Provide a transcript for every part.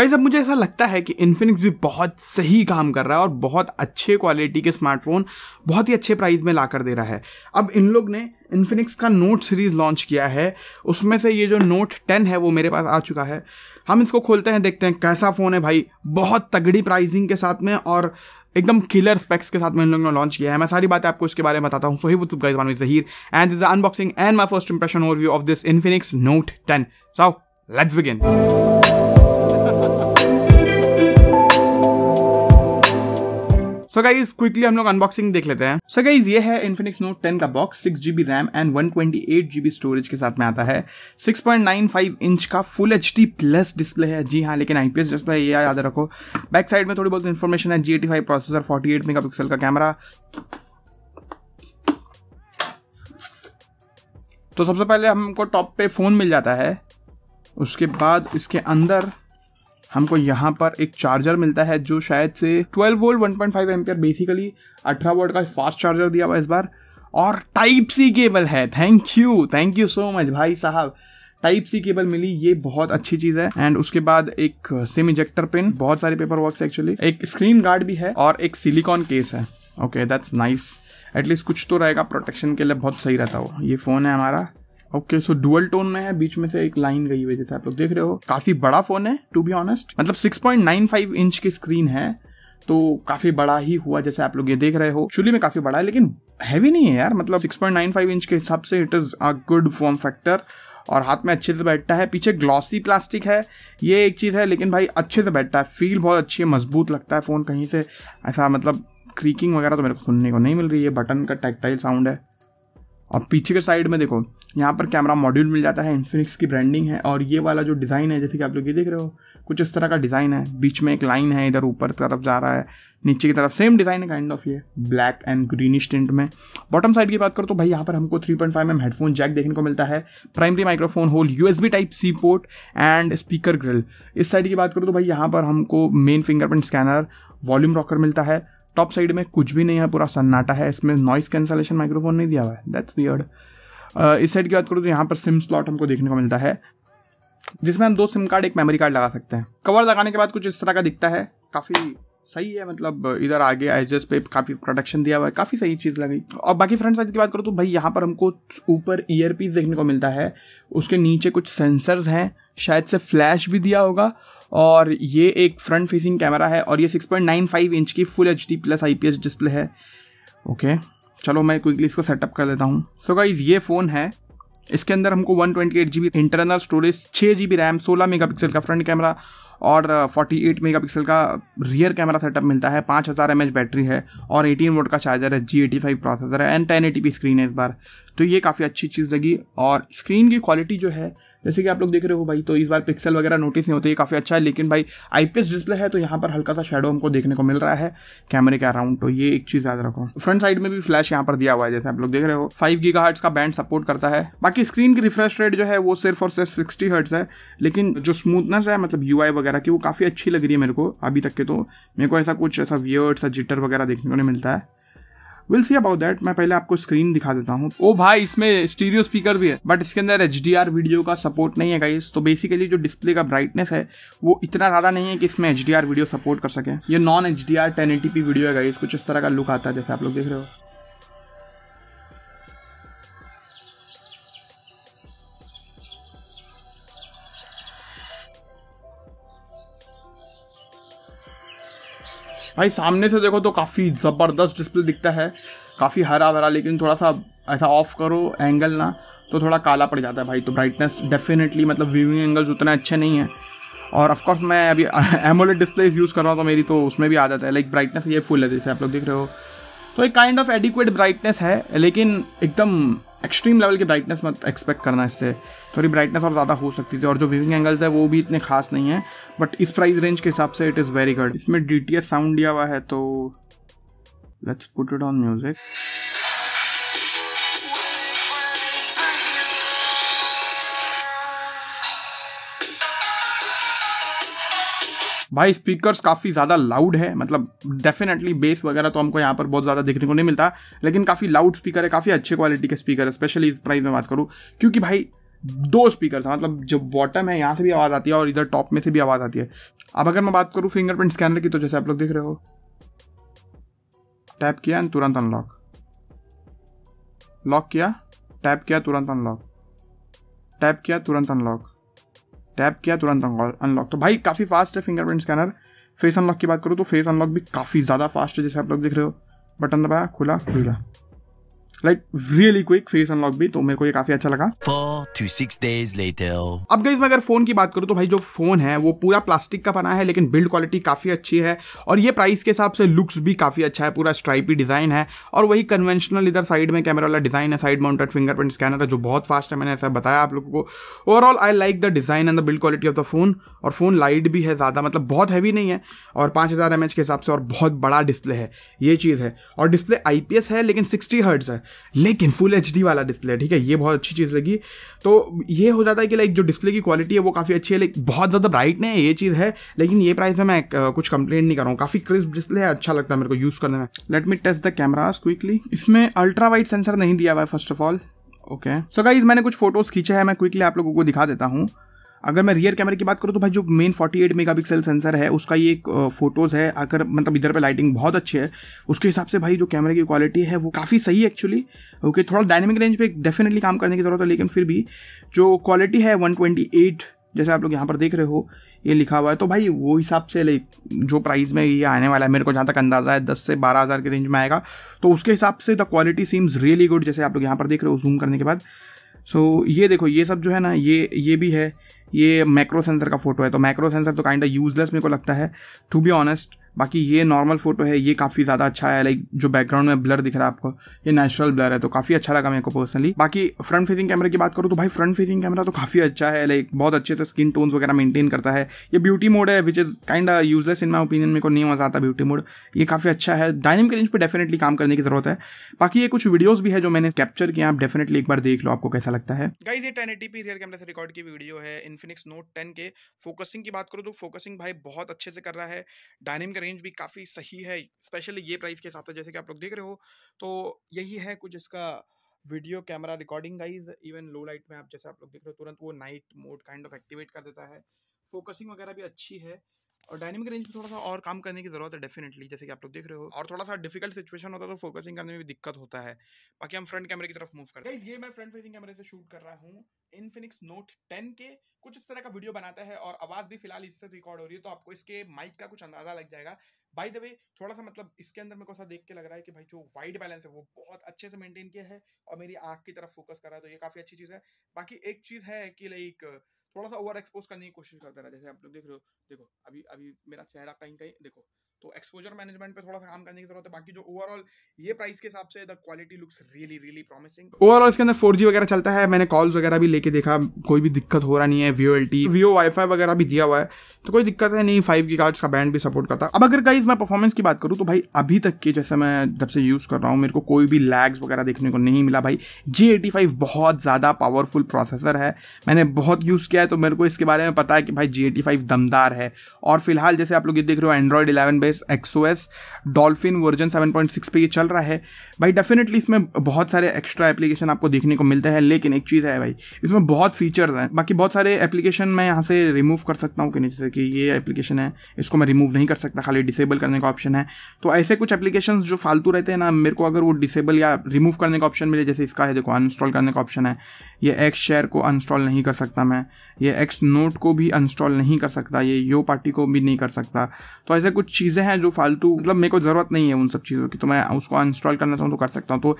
guys अब मुझे ऐसा लगता है कि इन्फिनिक्स भी बहुत सही काम कर रहा है और बहुत अच्छे क्वालिटी के स्मार्टफोन बहुत ही अच्छे प्राइस में ला कर दे रहा है अब इन लोग ने इन्फिनिक्स का नोट सीरीज लॉन्च किया है उसमें से ये जो नोट टेन है वो मेरे पास आ चुका है हम इसको खोलते हैं देखते हैं कैसा फ़ोन है भाई बहुत तगड़ी प्राइसिंग के साथ में और एकदम किलर स्पेक्स के साथ में इन लोगों ने लॉन्च किया है मैं सारी बातें आपको इसके बारे में बताता हूँ सोही बुद्ध guys I'm Zaheer and this unboxing and my first impression overview of this Infinix note ten so let's begin so guys quickly हम लोग अनबॉक्सिंग देख लेते हैं सो गाइज ये है इन्फिनिक्स नोट टेन का box six GB RAM and one twenty eight GB storage के साथ में आता है six point nine five inch का full H D plus display है जी हाँ लेकिन आईपीएस डिस्प्ले ये याद रखो बैक साइड में थोड़ी बहुत इन्फॉर्मेशन है G eighty five processor forty eight mega pixel का कैमरा तो सबसे पहले हमको टॉप पे फ़ोन मिल जाता है उसके बाद इसके अंदर हमको यहाँ पर एक चार्जर मिलता है जो शायद से 12 वोल्ट 1.5 पॉइंट बेसिकली 18 वोल्ट का फास्ट चार्जर दिया हुआ इस बार और टाइप सी केबल है thank you thank you so much भाई साहब टाइप सी केबल मिली ये बहुत अच्छी चीज है एंड उसके बाद एक सिम इजेक्टर पिन बहुत सारे पेपर वर्क एक्चुअली एक स्क्रीन गार्ड भी है और एक सिलिकॉन केस है ओके दैट्स नाइस एटलीस्ट कुछ तो रहेगा प्रोटेक्शन के लिए बहुत सही रहता हो ये फ़ोन है हमारा ओके सो डुअल टोन में है बीच में से एक लाइन गई हुई जैसे आप लोग देख रहे हो काफी बड़ा फोन है टू बी ऑनेस्ट मतलब 6.95 इंच की स्क्रीन है तो काफी बड़ा ही हुआ जैसे आप लोग ये देख रहे हो चुली में काफी बड़ा है लेकिन हैवी नहीं है यार मतलब 6.95 इंच के हिसाब से it is a good form factor और हाथ में अच्छे से बैठता है पीछे ग्लॉसी प्लास्टिक है ये एक चीज़ है लेकिन भाई अच्छे से बैठता है फील बहुत अच्छी है मजबूत लगता है फ़ोन कहीं से ऐसा मतलब क्रीकिंग वगैरह तो मेरे को सुनने को नहीं मिल रही है बटन का टैक्टाइल साउंड है और पीछे के साइड में देखो यहाँ पर कैमरा मॉड्यूल मिल जाता है इन्फिनिक्स की ब्रांडिंग है और ये वाला जो डिज़ाइन है जैसे कि आप लोग ये देख रहे हो कुछ इस तरह का डिज़ाइन है बीच में एक लाइन है इधर ऊपर तरफ जा रहा है नीचे की तरफ सेम डिज़ाइन है काइंड ऑफ ये ब्लैक एंड ग्रीनिश टेंट में बॉटम साइड की बात करो तो भाई यहाँ पर हमको 3.5 पॉइंट mm हेडफोन जैक देखने को मिलता है primary microphone hole B type C port and speaker grill इस साइड की बात करो तो भाई यहाँ पर हमको main fingerprint scanner volume rocker मिलता है टॉप साइड में कुछ भी नहीं है पूरा सन्नाटा है इसमें नॉइस कैंसलेशन माइक्रोफोन नहीं दिया हुआ है दैट्स वियर्ड uh, इस साइड की बात करूँ तो यहाँ पर सिम स्लॉट हमको देखने को मिलता है जिसमें हम दो सिम कार्ड एक मेमोरी कार्ड लगा सकते हैं कवर लगाने के बाद कुछ इस तरह का दिखता है काफ़ी सही है मतलब इधर आगे एजेस पे काफ़ी प्रोडक्शन दिया हुआ है काफ़ी सही चीज़ लगी और बाकी फ्रंट साइड की बात करूँ तो भाई यहाँ पर हमको ऊपर ईयर पीस देखने को मिलता है उसके नीचे कुछ सेंसर्स हैं शायद से फ्लैश भी दिया होगा और ये एक फ्रंट फेसिंग कैमरा है और ये 6.95 इंच की full H D plus eye display है ओके चलो मैं क्विकली इसको सेटअप कर देता हूँ सो गाइज ये फ़ोन है इसके अंदर हमको one twenty eight G B internal storage छः जी बी रैम सोलह मेगा पिक्सल का फ्रंट कैमरा और 48 मेगापिक्सल का रियर कैमरा सेटअप मिलता है 5000 हज़ार बैटरी है और 18 वोट का चार्जर है जी एटी फाइव प्रोसेसर है एंड टेन एटी स्क्रीन है इस बार तो ये काफ़ी अच्छी चीज़ लगी और स्क्रीन की क्वालिटी जो है जैसे कि आप लोग देख रहे हो भाई तो इस बार पिक्सल वगैरह नोटिस नहीं होती है काफ़ी अच्छा है लेकिन भाई आईपीएस डिस्प्ले है तो यहाँ पर हल्का सा शेडो हमको देखने को मिल रहा है कैमरे के अराउंड तो ये एक चीज़ याद रखो फ्रंट साइड में भी फ्लैश यहाँ पर दिया हुआ है जैसे आप लोग देख रहे हो फाइव गीगा का बैंड सपोर्ट करता है बाकी स्क्रीन की रिफ्रेश रेट जो है वो सिर्फ और सिर्फ सिक्सटी हर्ट्स है लेकिन जो स्मूथनेस है मतलब यू वगैरह की वो काफ़ी अच्छी लग रही है मेरे को अभी तक के तो मेरे को ऐसा कुछ ऐसा वियर्ड सा जिटर वगैरह देखने को नहीं मिलता है विल सी अबाउट दैट मैं पहले आपको स्क्रीन दिखा देता हूँ ओ भाई इसमें स्टीरियो स्पीकर भी है बट इसके अंदर एच वीडियो का सपोर्ट नहीं है गाइस तो बेसिकली जो डिस्प्ले का ब्राइटनेस है वो इतना ज़्यादा नहीं है कि इसमें एच वीडियो सपोर्ट कर सके ये नॉन एच डी वीडियो है गाइस कुछ इस तरह का लुक आता है जैसे आप लोग देख रहे हो भाई सामने से देखो तो काफ़ी ज़बरदस्त डिस्प्ले दिखता है काफ़ी हरा भरा लेकिन थोड़ा सा ऐसा ऑफ करो एंगल ना तो थोड़ा काला पड़ जाता है भाई तो ब्राइटनेस डेफिनेटली मतलब व्यूइंग एंगल्स उतने अच्छे नहीं हैं और ऑफ कोर्स मैं अभी एमोलेड डिस्प्लेज यूज़ कर रहा हूँ तो मेरी तो उसमें भी आ जाता है लाइक ब्राइटनेस ये फुल है जैसे आप लोग देख रहे हो तो एक काइंड ऑफ एडिक्वेट ब्राइटनेस है लेकिन एकदम एक्सट्रीम लेवल की ब्राइटनेस मत एक्सपेक्ट करना इससे थोड़ी ब्राइटनेस और ज़्यादा हो सकती थी और जो विविंग एंगल्स है वो भी इतने खास नहीं है बट इस प्राइस रेंज के हिसाब से इट इज़ वेरी गुड इसमें डी साउंड दिया हुआ है तो let's put it on music भाई स्पीकर्स काफ़ी ज़्यादा लाउड है मतलब डेफिनेटली बेस वगैरह तो हमको यहाँ पर बहुत ज़्यादा देखने को नहीं मिलता लेकिन काफ़ी लाउड स्पीकर है काफ़ी अच्छे क्वालिटी के स्पीकर है स्पेशली इस प्राइस में बात करूँ क्योंकि भाई दो स्पीकर है मतलब जो बॉटम है यहाँ से भी आवाज़ आती है और इधर टॉप में से भी आवाज़ आती है अब अगर मैं बात करूँ फिंगरप्रिंट स्कैनर की तो जैसे आप लोग देख रहे हो टैप किया एंड तुरंत अनलॉक लॉक किया टैप किया तुरंत अनलॉक टैप किया तुरंत अनलॉक टैप किया तुरंत अनलॉक तो भाई काफ़ी फास्ट है फिंगरप्रिंट स्कैनर फेस अनलॉक की बात करूँ तो फेस अनलॉक भी काफ़ी ज़्यादा फास्ट है जैसे आप लोग देख रहे हो बटन दबाया खुला खुल गया like really quick face unlock भी तो मेरे को ये काफी अच्छा लगा अब गई मैं अगर फोन की बात करूँ तो भाई जो फोन है वो पूरा प्लास्टिक का बना है लेकिन बिल्ड क्वालिटी काफी अच्छी है और ये प्राइस के हिसाब से लुक्स भी काफी अच्छा है पूरा स्ट्राइपी डिजाइन है और वही कन्वेंशनल इधर साइड में कैमरा वाला डिजाइन है साइड माउंटेड फिंगरप्रिंट स्कैनर है जो बहुत फास्ट है मैंने ऐसा बताया आप लोगों को overall I like the design and the build quality of the phone और फोन लाइट भी है ज्यादा मतलब बहुत हैवी नहीं है और पाँच हजार के हिसाब से और बहुत बड़ा डिस्प्ले है ये चीज़ है और डिस्प्ले आई है लेकिन सिक्सटी हर्ट्स है है लेकिन फुल एच वाला डिस्प्ले ठीक है ये बहुत अच्छी चीज़ लगी तो ये हो जाता है कि लाइक जो डिस्प्ले की क्वालिटी है वो काफ़ी अच्छी है लाइक बहुत ज़्यादा ब्राइट नहीं है ये चीज़ है लेकिन ये प्राइस में मैं uh, कुछ कंप्लेन नहीं कर रहा हूँ काफ़ी क्रिस्प डिस्प्ले है अच्छा लगता है मेरे को यूज़ करने में let me test the cameras quickly इसमें अल्ट्रा वाइट सेंसर नहीं दिया हुआ है first of all okay so guys मैंने कुछ फोटोज़ खींचे हैं मैं क्विकली आप लोगों को दिखा देता हूँ अगर मैं रियर कैमरे की बात करूँ तो भाई जो मेन 48 मेगापिक्सल सेंसर है उसका ये एक फोटोज़ है अगर मतलब इधर पे लाइटिंग बहुत अच्छी है उसके हिसाब से भाई जो कैमरे की क्वालिटी है वो काफ़ी सही है एक्चुअली ओके थोड़ा डायनेमिक रेंज पे डेफिनेटली काम करने की ज़रूरत है लेकिन फिर भी जो क्वालिटी है वन जैसे आप लोग यहाँ पर देख रहे हो ये लिखा हुआ है तो भाई वो हिसाब से लाइक जो प्राइस में ये आने वाला है मेरे को जहाँ तक अंदाज़ा है दस से बारह हज़ार के रेंज में आएगा तो उसके हिसाब से the quality seems really good जैसे आप लोग यहाँ पर देख रहे हो जूम करने के बाद सो so, ये देखो ये सब जो है ना ये ये भी है ये मैक्रो सेंसर का फोटो है तो मैक्रो सेंसर तो काइंड ऑफ यूजलेस मेरे को लगता है टू बी ऑनेस्ट बाकी ये नॉर्मल फोटो है ये काफ़ी ज़्यादा अच्छा है लाइक जो बैकग्राउंड में ब्लर दिख रहा है आपको ये नेचुरल ब्लर है तो काफ़ी अच्छा लगा मेरे को पर्सनली बाकी फ्रंट फेसिंग कैमरे की बात करूँ तो भाई फ्रंट फेसिंग कैमरा तो काफ़ी अच्छा है लाइक बहुत अच्छे से स्किन टोन्स वगैरह मेंटेन करता है ये ब्यूटी मोड है which is kind useless in my opinion मेरे को नहीं मज़ा आता ब्यूटी मोड ये काफ़ी अच्छा है डायनिमिक रेंज पर डेफिनेटली काम करने की जरूरत है बाकी ये कुछ वीडियोज़ भी है जो मैंने कैप्चर किया आप डेफिनेटली एक बार देख लो आपको कैसा लगता है गाइज ये टेन एटीपी रियर कैमरे से रिकॉर्ड की वीडियो है इन्फिनिक्स नोट टेन के फोकसिंग की बात करूँ तो फोकसिंग भाई बहुत अच्छे से कर रहा है डायनिमिक रेंज भी काफ़ी सही है स्पेशली ये प्राइस के हिसाब से जैसे कि आप लोग देख रहे हो तो यही है कुछ इसका video camera recording guys even low light में आप जैसे आप लोग देख रहे हो तुरंत वो night mode kind of activate कर देता है फोकसिंग वगैरह भी अच्छी है और डायनेमिक रेंज में थोड़ा सा और काम करने की ज़रूरत है डेफिनेटली जैसे कि आप लोग देख रहे हो और थोड़ा सा डिफिकल्ट सिचुएशन होता है तो फोकसिंग करने में भी दिक्कत होता है बाकी हम फ्रंट कैमरे की तरफ मूव करते हैं ये मैं फ्रंट फेसिंग कैमरे से शूट कर रहा हूँ इनफिनिक्स नोट टेन के कुछ इस तरह का वीडियो बनाता है और आवाज़ भी फिलहाल इससे रिकॉर्ड हो रही है तो आपको इसके माइक का कुछ अंदाज़ा लग जाएगा बाई द वे थोड़ा सा मतलब इसके अंदर मेरे को ऐसा देख के लग रहा है कि भाई जो वाइड बैलेंस है वो बहुत अच्छे से मेंटेन किया है और मेरी आंख की तरफ फोकस कर रहा है तो ये काफ़ी अच्छी चीज़ है बाकी एक चीज़ है कि लाइक थोड़ा सा ओवर एक्सपोज करने की कोशिश करता रहा जैसे आप लोग देख रहे हो देखो अभी अभी मेरा चेहरा कहीं कहीं देखो तो एक्सपोजर मैनेजमेंट पे थोड़ा सा काम करने की जरूरत है बाकी जो ओवरऑल ये प्राइस के हिसाब से the quality looks really really promising overall इसके अंदर फोर वगैरह चलता है मैंने कॉल्स वगैरह भी लेके देखा कोई भी दिक्कत हो रहा नहीं है V O L T V O wifi वगैरह भी दिया हुआ है तो कोई दिक्कत है नहीं फाइव की कार्ड्स का बैंड भी सपोर्ट करता है अब अगर गाइज मैं परफॉर्मेंस की बात करूँ तो भाई अभी तक के जैसे मैं जब से यूज़ कर रहा हूँ मेरे को कोई भी लैग्स वगैरह देखने को नहीं मिला भाई जी एटी फाइव बहुत ज़्यादा पावरफुल प्रोसेसर है मैंने बहुत यूज़ किया है तो मेरे को इसके बारे में पता है कि भाई जी एटी फाइव दमदार है और फिलहाल जैसे आप लोग ये देख रहे हो एंड्रॉयड इलेवन पे एस X O S Dolphin version seven point six पे ये चल रहा है भाई डेफिनेटली इसमें बहुत सारे एक्स्ट्रा एप्लीकेशन आपको देखने को मिलते हैं लेकिन एक चीज़ है भाई इसमें बहुत फीचर्स हैं बाकी बहुत सारे एप्लीकेशन मैं यहाँ से रिमूव कर सकता हूँ कि नहीं जैसे कि ये एप्लीकेशन है इसको मैं रिमूव नहीं कर सकता खाली डिसेबल करने का ऑप्शन है तो ऐसे कुछ एप्लीकेशन जो फालतू रहते हैं ना मेरे को अगर वो डिसेबल या रिमूव करने का ऑप्शन मिले जैसे इसका है देखो अनइंस्टॉल करने का ऑप्शन है ये एक्स शेयर को अनस्टॉल नहीं कर सकता मैं ये एक्स नोट को भी अनस्टॉल नहीं कर सकता ये यो पार्टी को भी नहीं कर सकता तो ऐसे कुछ चीज़ें हैं जो फालतू मतलब मेरे को ज़रूरत नहीं है उन सब चीज़ों की तो मैं उसको अनस्टॉल करना चाहूँ तो कर सकता हूँ तो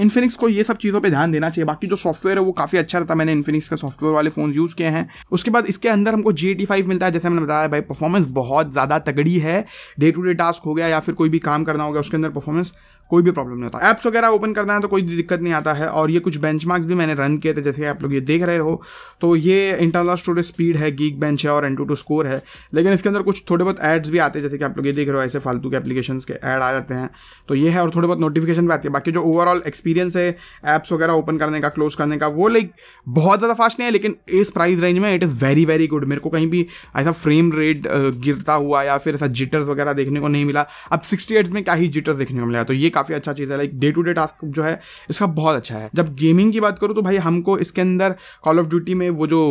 इन्फिनिक्स को ये सब चीज़ों पर ध्यान देना चाहिए बाकी जो सॉफ्टवेयर है वो काफ़ी अच्छा रहता मैंने इन्फिनिक्स का सॉफ्टवेयर वाले फ़ोन यूज़ किए हैं उसके बाद इसके अंदर हमको जी एटी फाइव मिलता है जैसे मैंने बताया भाई परफॉर्मेंस बहुत ज़्यादा तगड़ी है डे टू डे टास्क हो गया या फिर कोई भी काम करना हो गया उसके अंदर परफॉर्मेंस कोई भी प्रॉब्लम नहीं होता ऐप्स वगैरह ओपन करना है तो कोई दिक्कत नहीं आता है और ये कुछ बेंच भी मैंने रन किए थे जैसे आप लोग ये देख रहे हो तो ये इंटरनल स्टोरेज स्पीड है गीक बेंच है और एन टू टू स्कोर है लेकिन इसके अंदर कुछ थोड़े बहुत एड्स भी आते हैं जैसे कि आप लोग ये देख रहे हो ऐसे फालतू के एप्लीकेशन के ऐड आ जाते हैं तो ये है और थोड़े बहुत नोटिफिकेशन भी आती है बाकी जो ओवरऑल एक्सपीरियंस है ऐप्स वगैरह ओपन करने का क्लोज करने का वो लाइक बहुत ज़्यादा फास्ट नहीं है लेकिन इस प्राइस रेंज में it is very very good मेरे को कहीं भी ऐसा फ्रेम रेट गिरता हुआ या फिर ऐसा जिटर्स वगैरह देखने को नहीं मिला अब सिक्सटी एट्स में क्या ही जिटर्स देखने को मिला तो ये काफ़ी अच्छा चीज़ है like day to day task जो है इसका बहुत अच्छा है जब गेमिंग की बात करूँ तो भाई हमको इसके अंदर कॉल ऑफ ड्यूटी में वो जो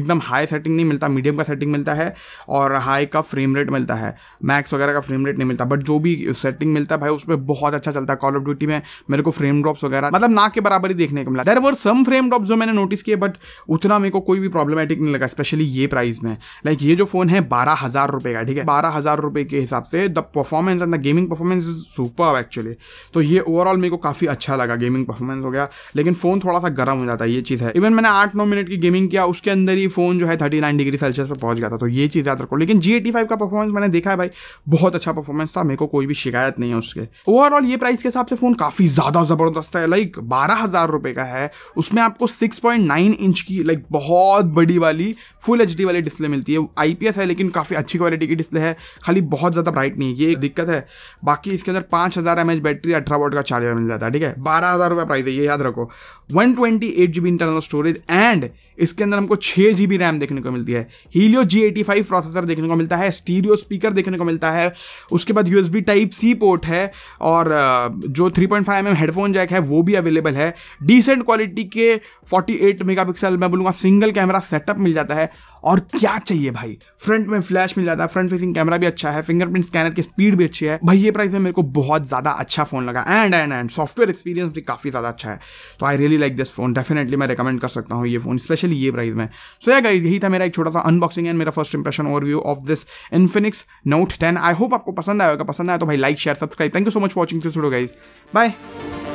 एकदम हाई सेटिंग नहीं मिलता मीडियम का सेटिंग मिलता है और हाई का फ्रेम रेट मिलता है मैक्स वगैरह का फ्रेम रेट नहीं मिलता बट जो भी सेटिंग मिलता है भाई उसमें बहुत अच्छा चलता है कॉल ऑफ ड्यूटी में मेरे को फ्रेम ड्रॉप्स वगैरह मतलब ना के बराबर ही देखने को मिला देर वर सम फ्रेम ड्रॉप जो मैंने नोटिस किए बट उतना मेरे को कोई भी प्रॉब्लमेटिक नहीं लगा स्पेशली ये प्राइस में लाइक ये जो फोन है बारह हजार रुपए का ठीक है बारह हजार रुपए के हिसाब से the performance and the gaming performance is super actually पे तो ये ओवरऑल मेरे को काफ़ी अच्छा लगा गेमिंग परफॉर्मेंस हो गया लेकिन फ़ोन थोड़ा सा गर्म हो जाता है ये चीज़ है इवन मैंने आठ नौ मिनट की गेमिंग किया उसके अंदर ही फ़ोन जो है थर्टी नाइन डिग्री सेल्सियस पर पहुंच गया था तो ये चीज़ याद रखो लेकिन जी एटी फाइव का परफॉर्मेंस मैंने देखा है भाई बहुत अच्छा परफॉर्मेंस था मेरे को कोई भी शिकायत नहीं है उसके ओवरऑल ये प्राइस के हिसाब से फ़ोन काफ़ी ज़्यादा ज़बरदस्त है लाइक बारह हज़ार रुपये का है उसमें आपको सिक्स पॉइंट नाइन इंच की लाइक बहुत बड़ी वाली फुल एच वाली डिस्प्ले मिलती है आई है लेकिन काफ़ी अच्छी क्वालिटी की डिस्प्ले है खाली बहुत ज़्यादा ब्राइट नहीं है ये दिक्कत है बाकी इसके अंदर पाँच हज़ार एम एच बैटरी अठारह वोट का चार्जर मिल जाता है ठीक है बारह हज़ार रुपये प्राइस है ये याद रखो one twenty eight GB internal storage and इसके अंदर हमको छः जी बी रैम देखने को मिलती है Helio G eighty five processor देखने को मिलता है स्टीरियो स्पीकर देखने को मिलता है उसके बाद U S B type C port है और जो three point five M headphone jack है वो भी अवेलेबल है डिसेंट क्वालिटी के फोर्टी एट मेगा पिक्सल मैं बोलूँगा सिंगल कैमरा सेटअप मिल जाता है और क्या चाहिए भाई फ्रंट में फ्लैश मिल जाता है फ्रंट फेसिंग कैमरा भी अच्छा है फिंगरप्रिंट स्कैनर की स्पीड भी अच्छी है भाई ये प्राइस में मेरे को बहुत ज़्यादा अच्छा फोन लगा and and and software experience भी काफ़ी ज़्यादा अच्छा है तो I really like this phone definitely मैं रिकमेंड कर सकता हूँ ये फोन स्पेशल स्पेशली ये प्राइस में सो या गाइज यही था मेरा एक छोटा सा अनबॉक्सिंग एंड मेरा first impression overview of this Infinix note ten I hope आपको पसंद आएगा पसंद आया तो भाई like share subscribe thank you so much watching this video guys bye